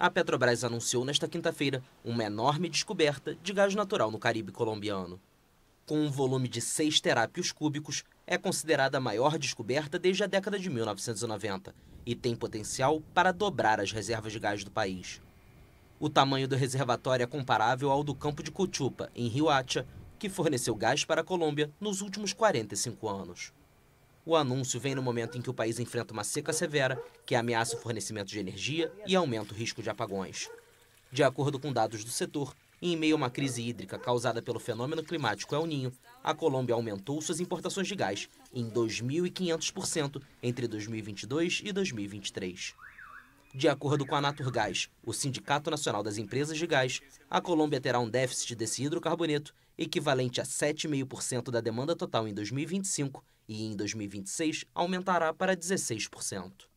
a Petrobras anunciou nesta quinta-feira uma enorme descoberta de gás natural no Caribe colombiano. Com um volume de 6 terápios cúbicos, é considerada a maior descoberta desde a década de 1990 e tem potencial para dobrar as reservas de gás do país. O tamanho do reservatório é comparável ao do campo de Cuchupa, em Rio Atcha, que forneceu gás para a Colômbia nos últimos 45 anos. O anúncio vem no momento em que o país enfrenta uma seca severa, que ameaça o fornecimento de energia e aumenta o risco de apagões. De acordo com dados do setor, em meio a uma crise hídrica causada pelo fenômeno climático El Ninho, a Colômbia aumentou suas importações de gás em 2.500% entre 2022 e 2023. De acordo com a Naturgás, o Sindicato Nacional das Empresas de Gás, a Colômbia terá um déficit desse hidrocarboneto equivalente a 7,5% da demanda total em 2025 e em 2026 aumentará para 16%.